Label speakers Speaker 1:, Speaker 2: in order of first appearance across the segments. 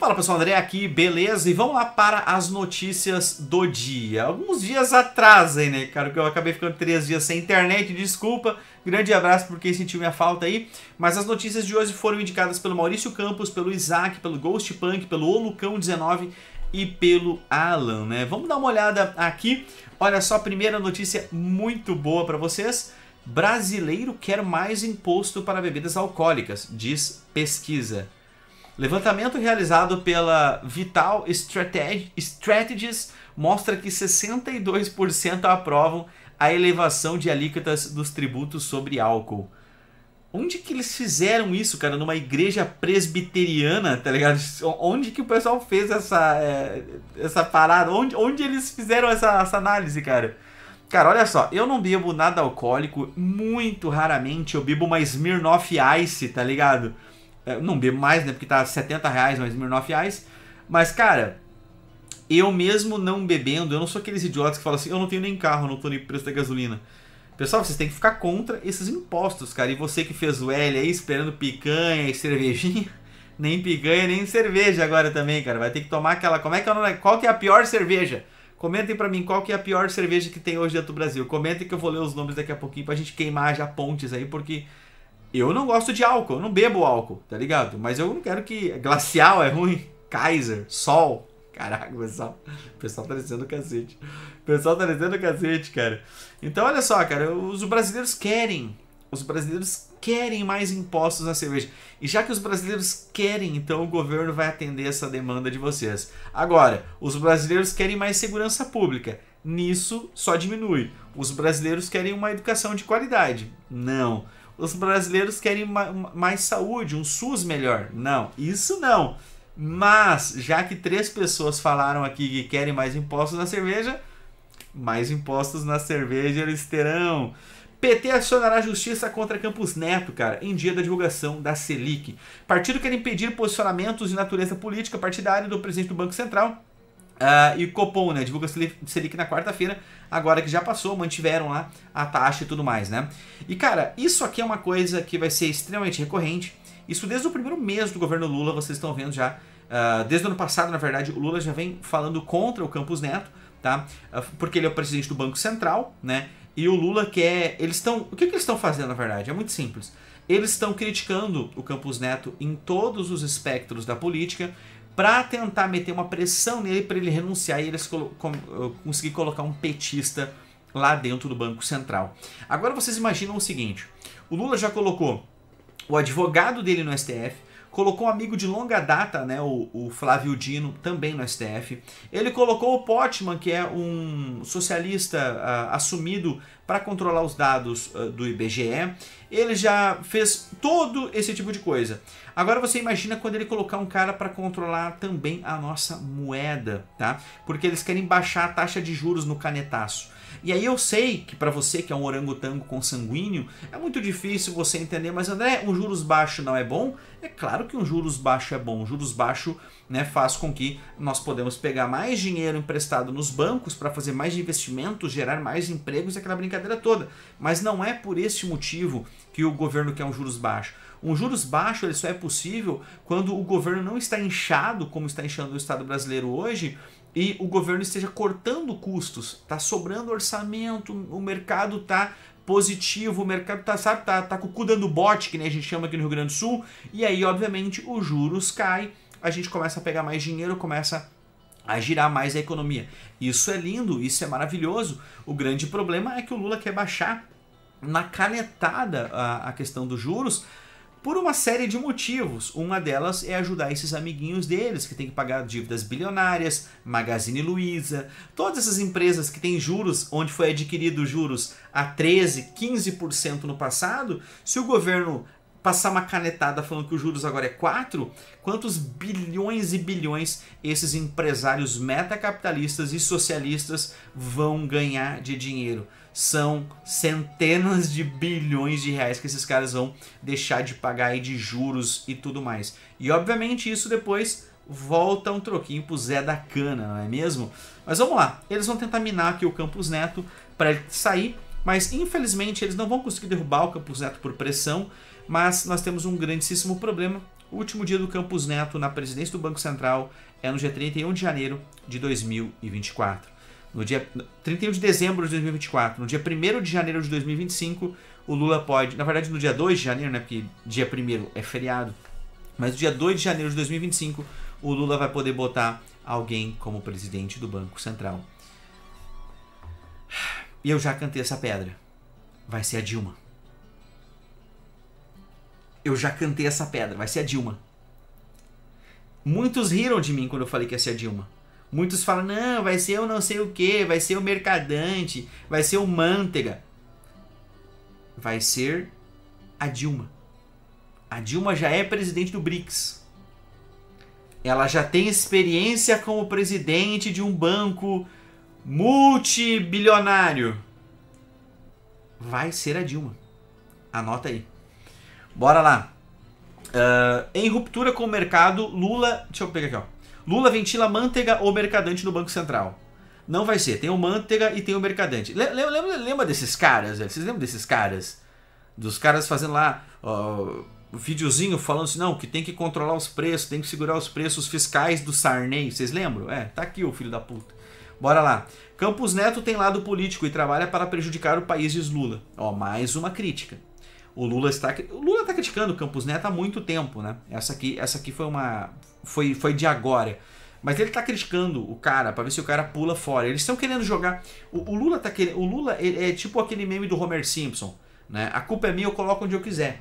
Speaker 1: Fala pessoal, André aqui, beleza? E vamos lá para as notícias do dia. Alguns dias atrás, hein, né, cara? Que eu acabei ficando três dias sem internet, desculpa. Grande abraço por quem sentiu minha falta aí. Mas as notícias de hoje foram indicadas pelo Maurício Campos, pelo Isaac, pelo Ghost Punk, pelo Olucão19 e pelo Alan, né? Vamos dar uma olhada aqui. Olha só, primeira notícia muito boa para vocês. Brasileiro quer mais imposto para bebidas alcoólicas, diz pesquisa. Levantamento realizado pela Vital Strategies mostra que 62% aprovam a elevação de alíquotas dos tributos sobre álcool. Onde que eles fizeram isso, cara? Numa igreja presbiteriana, tá ligado? Onde que o pessoal fez essa, eh, essa parada? Onde, onde eles fizeram essa, essa análise, cara? Cara, olha só, eu não bebo nada alcoólico, muito raramente eu bebo uma Smirnoff Ice, tá ligado? É, não bebo mais, né? Porque tá 70 reais mais Smirnoff é reais Mas, cara, eu mesmo não bebendo, eu não sou aqueles idiotas que falam assim, eu não tenho nem carro, não tô nem preço da gasolina. Pessoal, vocês têm que ficar contra esses impostos, cara. E você que fez o L aí esperando picanha e cervejinha, nem picanha, nem cerveja agora também, cara. Vai ter que tomar aquela. Como é que é Qual que é a pior cerveja? Comentem para mim qual que é a pior cerveja que tem hoje dentro do Brasil. Comentem que eu vou ler os nomes daqui a pouquinho pra gente queimar já pontes aí, porque eu não gosto de álcool, eu não bebo álcool, tá ligado? Mas eu não quero que. Glacial é ruim, Kaiser, Sol. Caraca, pessoal. O pessoal tá descendo o cacete. O pessoal tá descendo o cacete, cara. Então, olha só, cara. Os brasileiros querem. Os brasileiros querem mais impostos na cerveja. E já que os brasileiros querem, então o governo vai atender essa demanda de vocês. Agora, os brasileiros querem mais segurança pública. Nisso só diminui. Os brasileiros querem uma educação de qualidade. Não os brasileiros querem ma mais saúde, um SUS melhor. Não, isso não. Mas, já que três pessoas falaram aqui que querem mais impostos na cerveja, mais impostos na cerveja eles terão. PT acionará justiça contra Campos Neto, cara, em dia da divulgação da Selic. Partido quer impedir posicionamentos de natureza política partidária do presidente do Banco Central Uh, e Copom, né? Divulga Selic na quarta-feira, agora que já passou, mantiveram lá a taxa e tudo mais, né? E cara, isso aqui é uma coisa que vai ser extremamente recorrente. Isso desde o primeiro mês do governo Lula, vocês estão vendo já. Uh, desde o ano passado, na verdade, o Lula já vem falando contra o Campos Neto, tá? Uh, porque ele é o presidente do Banco Central, né? E o Lula quer. Eles estão. O que, que eles estão fazendo, na verdade? É muito simples. Eles estão criticando o Campos Neto em todos os espectros da política, para tentar meter uma pressão nele para ele renunciar e eles conseguir colocar um petista lá dentro do Banco Central. Agora vocês imaginam o seguinte: o Lula já colocou o advogado dele no STF, colocou um amigo de longa data, né, o, o Flávio Dino, também no STF. Ele colocou o Potman, que é um socialista uh, assumido para controlar os dados uh, do IBGE. Ele já fez todo esse tipo de coisa. Agora você imagina quando ele colocar um cara para controlar também a nossa moeda, tá? Porque eles querem baixar a taxa de juros no canetaço. E aí eu sei que para você que é um orangotango consanguíneo, é muito difícil você entender, mas André, um juros baixo não é bom? É claro que um juros baixo é bom. juros baixo né, faz com que nós podemos pegar mais dinheiro emprestado nos bancos para fazer mais investimentos, gerar mais empregos, aquela brincadeira toda. Mas não é por este motivo que o governo quer um juros baixo. Um juros baixo ele só é possível quando o governo não está inchado, como está inchando o Estado brasileiro hoje, e o governo esteja cortando custos, está sobrando orçamento, o mercado está positivo, o mercado tá, sabe, tá, tá com o cu dando bote, que né, a gente chama aqui no Rio Grande do Sul, e aí, obviamente, os juros caem, a gente começa a pegar mais dinheiro, começa a girar mais a economia. Isso é lindo, isso é maravilhoso. O grande problema é que o Lula quer baixar na canetada a, a questão dos juros, por uma série de motivos. Uma delas é ajudar esses amiguinhos deles que tem que pagar dívidas bilionárias, Magazine Luiza, todas essas empresas que têm juros onde foi adquirido juros a 13, 15% no passado, se o governo passar uma canetada falando que os juros agora é 4, quantos bilhões e bilhões esses empresários metacapitalistas e socialistas vão ganhar de dinheiro? são centenas de bilhões de reais que esses caras vão deixar de pagar aí de juros e tudo mais. E obviamente isso depois volta um troquinho pro Zé da Cana, não é mesmo? Mas vamos lá, eles vão tentar minar aqui o Campus Neto para ele sair, mas infelizmente eles não vão conseguir derrubar o Campus Neto por pressão, mas nós temos um grandíssimo problema. O último dia do Campus Neto na presidência do Banco Central é no dia 31 de janeiro de 2024 no dia 31 de dezembro de 2024, no dia 1 de janeiro de 2025, o Lula pode, na verdade no dia 2 de janeiro, né, porque dia 1 é feriado, mas no dia 2 de janeiro de 2025, o Lula vai poder botar alguém como presidente do Banco Central. E eu já cantei essa pedra. Vai ser a Dilma. Eu já cantei essa pedra, vai ser a Dilma. Muitos riram de mim quando eu falei que ia ser a Dilma Muitos falam, não, vai ser o não sei o que, vai ser o mercadante, vai ser o manteiga. Vai ser a Dilma. A Dilma já é presidente do BRICS. Ela já tem experiência como presidente de um banco multibilionário. Vai ser a Dilma. Anota aí. Bora lá. Uh, em ruptura com o mercado, Lula. Deixa eu pegar aqui, ó. Lula ventila manteiga ou mercadante no Banco Central. Não vai ser. Tem o manteiga e tem o mercadante. Lembra, lembra, lembra desses caras, velho? Vocês lembram desses caras? Dos caras fazendo lá o um videozinho falando assim, não, que tem que controlar os preços, tem que segurar os preços fiscais do Sarney. Vocês lembram? É, tá aqui o filho da puta. Bora lá. Campos Neto tem lado político e trabalha para prejudicar o país, diz Lula. Ó, mais uma crítica. O Lula está o Lula está criticando o Campos Neto há muito tempo, né? Essa aqui, essa aqui foi uma foi foi de agora. Mas ele está criticando o cara para ver se o cara pula fora. Eles estão querendo jogar o, o Lula tá querendo, o Lula é tipo aquele meme do Homer Simpson, né? A culpa é minha, eu coloco onde eu quiser.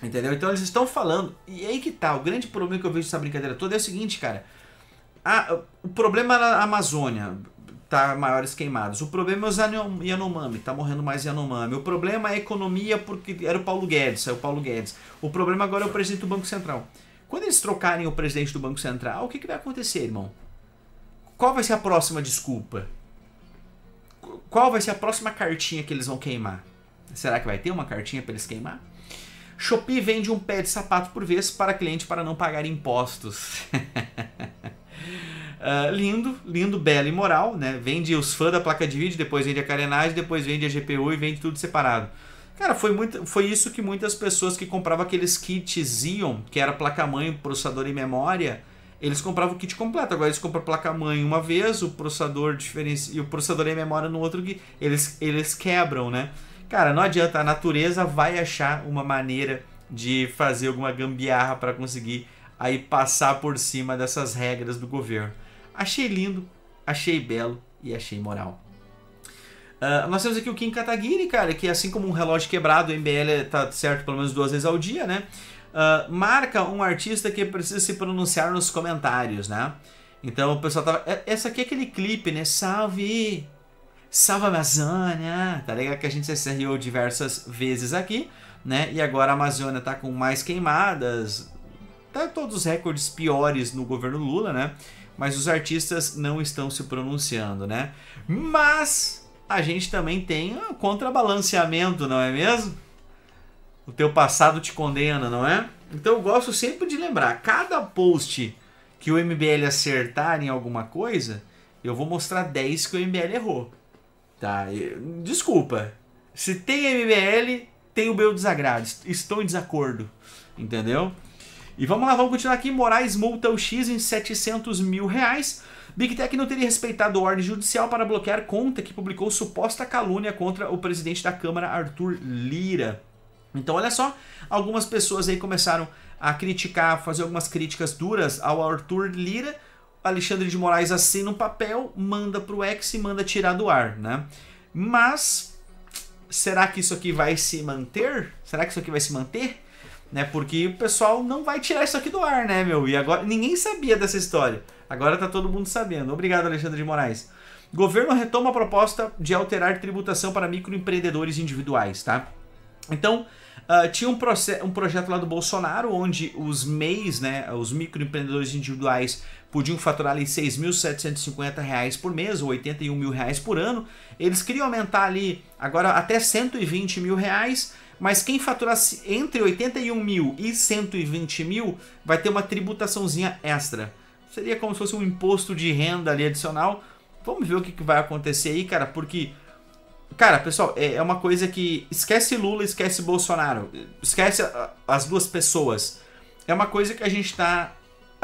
Speaker 1: Entendeu? Então eles estão falando. E aí que tá, o grande problema que eu vejo dessa brincadeira toda é o seguinte, cara. A, o problema na Amazônia, tá maiores queimados O problema é os Yanomami, tá morrendo mais Yanomami. O problema é a economia, porque era o Paulo Guedes, é o Paulo Guedes. O problema agora é o presidente do Banco Central. Quando eles trocarem o presidente do Banco Central, o que, que vai acontecer, irmão? Qual vai ser a próxima desculpa? Qual vai ser a próxima cartinha que eles vão queimar? Será que vai ter uma cartinha para eles queimar? Shopee vende um pé de sapato por vez para cliente para não pagar impostos. Ah, lindo, lindo, belo e moral, né? Vende os fãs da placa de vídeo, depois vende a carenagem, depois vende a GPU e vende tudo separado. Cara, foi, muito, foi isso que muitas pessoas que compravam aqueles kits Xeon, que era placa-mãe, processador e memória, eles compravam o kit completo. Agora eles compram placa-mãe uma vez, o processador diferenci... e o processador e memória no outro, eles, eles quebram, né? Cara, não adianta, a natureza vai achar uma maneira de fazer alguma gambiarra para conseguir aí passar por cima dessas regras do governo. Achei lindo, achei belo e achei moral. Uh, nós temos aqui o Kim Kataguiri, cara, que assim como um relógio quebrado, o MBL tá certo pelo menos duas vezes ao dia, né? Uh, marca um artista que precisa se pronunciar nos comentários, né? Então o pessoal tava. É, essa aqui é aquele clipe, né? Salve! Salve Amazônia! Tá legal que a gente se riu diversas vezes aqui, né? E agora a Amazônia tá com mais queimadas. Tá todos os recordes piores no governo Lula, né? mas os artistas não estão se pronunciando, né? Mas a gente também tem um contrabalanceamento, não é mesmo? O teu passado te condena, não é? Então eu gosto sempre de lembrar, cada post que o MBL acertar em alguma coisa, eu vou mostrar 10 que o MBL errou. Tá? Desculpa. Se tem MBL, tem o meu desagrado. Estou em desacordo. Entendeu? E vamos lá, vamos continuar aqui. Moraes multa o X em 700 mil reais. Big Tech não teria respeitado ordem judicial para bloquear conta que publicou suposta calúnia contra o presidente da Câmara, Arthur Lira. Então, olha só, algumas pessoas aí começaram a criticar, a fazer algumas críticas duras ao Arthur Lira. Alexandre de Moraes assina um papel, manda para o ex e manda tirar do ar, né? Mas será que isso aqui vai se manter? Será que isso aqui vai se manter? né? Porque o pessoal não vai tirar isso aqui do ar, né, meu? E agora ninguém sabia dessa história. Agora tá todo mundo sabendo. Obrigado, Alexandre de Moraes. Governo retoma a proposta de alterar tributação para microempreendedores individuais, tá? Então, uh, tinha um, um projeto lá do Bolsonaro onde os MEIs, né, os microempreendedores individuais, podiam faturar ali R$ 6.750 por mês ou R$ 81 mil reais por ano. Eles queriam aumentar ali agora até R$ 120 mil reais mas quem faturasse entre 81 mil e 120 mil vai ter uma tributaçãozinha extra. Seria como se fosse um imposto de renda ali adicional. Vamos ver o que, vai acontecer aí, cara, porque. Cara, pessoal, é, é, uma coisa que. Esquece Lula, esquece Bolsonaro. Esquece as duas pessoas. É uma coisa que a gente está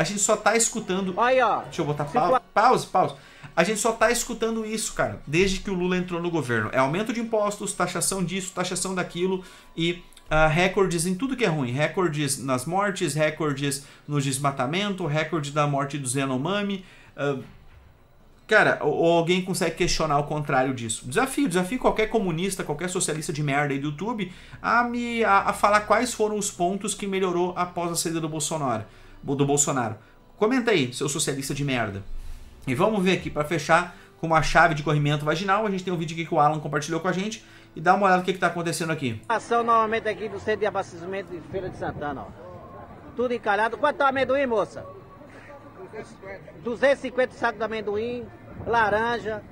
Speaker 1: a gente só tá escutando. Aí, ó. Deixa eu botar pa... pause, pause. A gente só tá escutando isso, cara, desde que o Lula entrou no governo. É aumento de impostos, taxação disso, taxação daquilo e uh, recordes em tudo que é ruim. Recordes nas mortes, recordes no desmatamento, recorde da morte do Zenomami. Uh, ah, Cara, ou alguém consegue questionar o contrário disso. Desafio, desafio qualquer comunista, qualquer socialista de merda aí do YouTube a me a, a falar quais foram os pontos que melhorou após a saída do Bolsonaro do Bolsonaro. Comenta aí, seu socialista de merda. E vamos ver aqui, para fechar, com uma chave de corrimento vaginal, a gente tem um vídeo aqui que o Alan compartilhou com a gente, e dá uma olhada no que está acontecendo aqui. Ação novamente aqui do centro de abastecimento de Feira de Santana, ó. Tudo encalhado. Quanto tá o amendoim, moça? 250. 250 sacos de amendoim, laranja,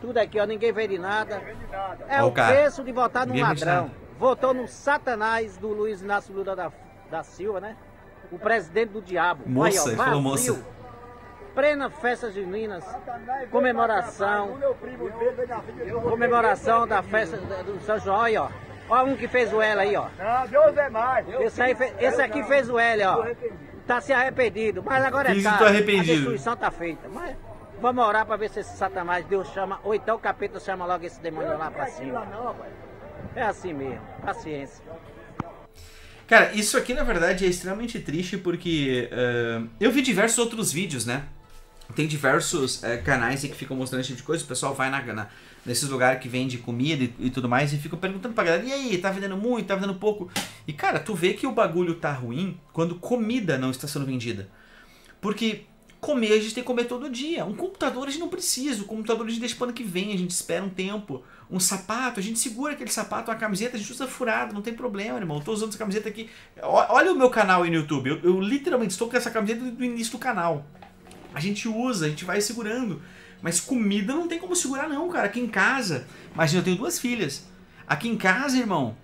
Speaker 1: tudo aqui, ó. Ninguém vende nada. É o preço de votar no ladrão. Votou no satanás do Luiz Inácio Lula da, da Silva, né? o presidente do diabo. Moça, Aí, ó, falou moça. Plena festas Minas, comemoração, comemoração da festa do São João, Aí, ó. Olha um que fez o L aí, ó. Não, ah, Deus é mais. Esse, aí, esse aqui fez o L, ó. Tá se arrependido, mas agora é tarde. Arrependido. A destruição tá feita. Mas vamos orar pra ver se esse satanás Deus chama, ou então o capeta chama logo esse demônio lá pra cima. É assim mesmo, paciência. Cara, isso aqui na verdade é extremamente triste porque uh, eu vi diversos outros vídeos, né? Tem diversos uh, canais que ficam mostrando esse tipo de coisa. O pessoal vai na, na nesses lugares que vende comida e, e, tudo mais e fica perguntando pra galera: e aí, tá vendendo muito, tá vendendo pouco? E cara, tu vê que o bagulho tá ruim quando comida não está sendo vendida. Porque comer a gente tem que comer todo dia. Um computador a gente não precisa. O computador a gente deixa pro ano que vem, a gente espera um tempo um sapato, a gente segura aquele sapato, uma camiseta, a gente usa furado, não tem problema, irmão. Eu tô usando essa camiseta aqui. Olha o meu canal aí no YouTube. Eu, eu literalmente estou com essa camiseta do início do canal. A gente usa, a gente vai segurando. Mas comida não tem como segurar, não, cara. Aqui em casa, imagina, eu tenho duas filhas. Aqui em casa, irmão,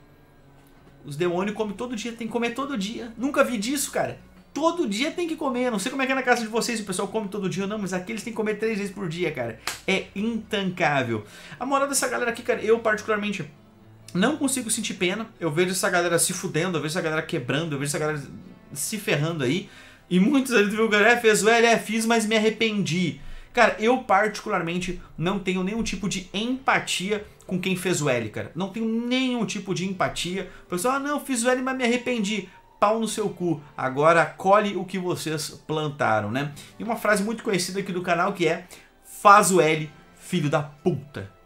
Speaker 1: os demônios comem todo dia, tem que comer todo dia. Nunca vi disso, cara todo dia tem que comer. Eu não sei como é que é na casa de vocês, o pessoal come todo dia ou não, mas aqui eles têm que comer três vezes por dia, cara. É intancável. A moral dessa galera aqui, cara, eu particularmente não consigo sentir pena. Eu vejo essa galera se fudendo, eu vejo essa galera quebrando, eu vejo essa galera se ferrando aí. E muitos ali do cara, é, fez, velho, é, fiz, mas me arrependi. Cara, eu particularmente não tenho nenhum tipo de empatia com quem fez o L, cara. Não tenho nenhum tipo de empatia. O pessoal, ah, não, fiz o L, mas me arrependi pau no seu cu, agora colhe o que vocês plantaram, né? E uma frase muito conhecida aqui do canal que é: faz o L, filho da puta.